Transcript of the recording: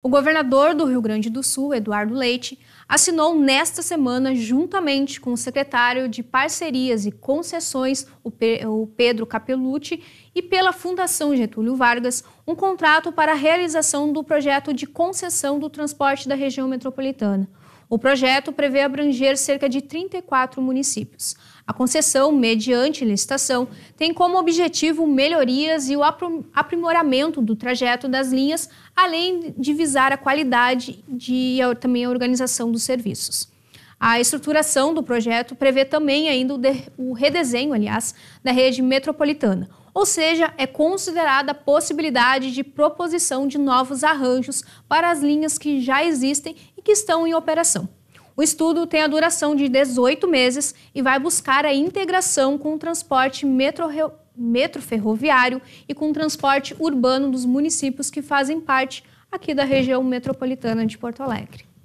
O governador do Rio Grande do Sul, Eduardo Leite, assinou nesta semana, juntamente com o secretário de Parcerias e Concessões, o Pedro Capelucci, e pela Fundação Getúlio Vargas, um contrato para a realização do projeto de concessão do transporte da região metropolitana. O projeto prevê abranger cerca de 34 municípios. A concessão, mediante licitação, tem como objetivo melhorias e o aprimoramento do trajeto das linhas, além de visar a qualidade e também a organização dos serviços. A estruturação do projeto prevê também ainda o, o redesenho, aliás, da rede metropolitana, ou seja, é considerada a possibilidade de proposição de novos arranjos para as linhas que já existem e que estão em operação. O estudo tem a duração de 18 meses e vai buscar a integração com o transporte metro, metro ferroviário e com o transporte urbano dos municípios que fazem parte aqui da região metropolitana de Porto Alegre.